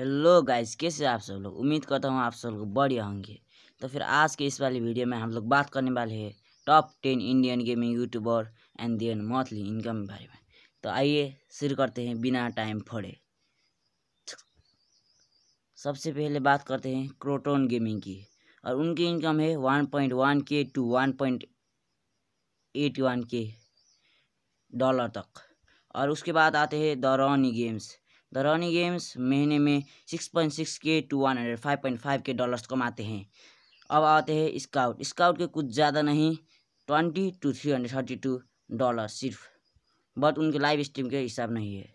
hello guys कैसे आप सब लोग उम्मीद करता हूँ आप सब लोग बढ़िया होंगे तो फिर आज के इस वाली वीडियो में हम लोग बात करने वाले हैं top ten Indian gaming YouTuber and then monthly income के बारे में तो आइए शुरू करते हैं बिना टाइम फोड़े सबसे पहले बात करते हैं क्रोटोन गेमिंग की और उनकी इनकम है one point one K to one point eight one K dollar तक और उसके बाद आते हैं दौरानी गेम्स द रनिंग गेम्स महीने में six point six K to one hundred five point five K dollars कमाते हैं अब आते हैं स्काउट स्काउट के कुछ ज़्यादा नहीं twenty two three hundred thirty two dollar सिर्फ बट उनके लाइव स्ट्रीम के हिसाब नहीं है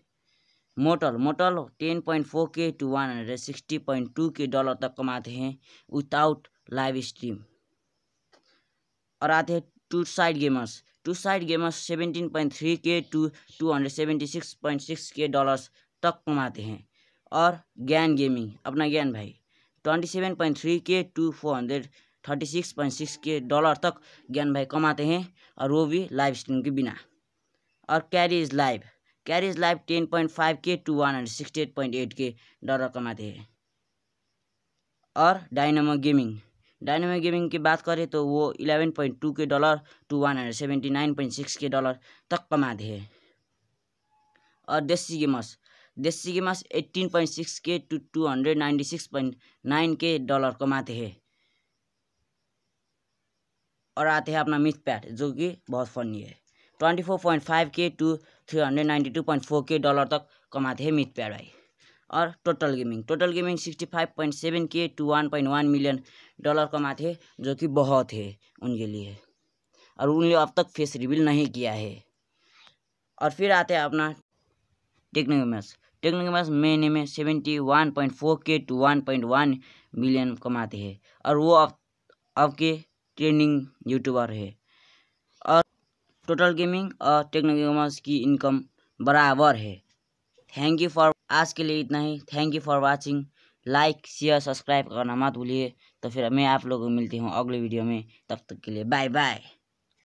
Mortal Mortal ten point four K to one hundred sixty point two K dollar तक कमाते हैं विदाउट लाइव स्ट्रीम और आते हैं two side gamers two side gamers seventeen point three K to two hundred seventy six point six K dollars तक कमाते हैं और ज्ञान गेमिंग अपना ज्ञान भाई twenty seven point three K to four hundred thirty six point six K dollar तक ज्ञान भाई कमाते हैं और वो भी लाइव स्ट्रीम के बिना और Carry is live Carry is live ten point five K to one hundred sixty eight point eight K dollar कमाते हैं और डायनामो गेमिंग डायनामो गेमिंग की बात करें तो वो eleven point two K dollar to one hundred seventy nine point six K dollar तक कमाते हैं और देसी गेमर्स देसी के मास eighteen point six K to two hundred ninety six point nine K dollar कमाते हैं और आते हैं अपना मिथ पैट जो कि बहुत फनी है twenty four point five K to three hundred ninety two point four K dollar तक कमाते हैं मिथ पैट भाई और total gaming total gaming sixty five point seven K to one point one million dollar कमाते हैं जो कि बहुत है उनके लिए और उनने अब तक फेस रिवील नहीं किया है और फिर आते हैं अपना टेक्निकल मैच टेक्नो के पास महीने में seventy one point four K to one point one million कमाते हैं और वो अब अब के ट्रेंडिंग यूट्यूबर है और टोटल गेमिंग और टेक्नो गेमर्स की इनकम बराबर है थैंक यू फॉर आज के लिए इतना ही thank you for watching like share subscribe करना मत भूलिए तो फिर मैं आप लोगों को मिलती हूँ अगले वीडियो में तब तक के लिए बाय बाय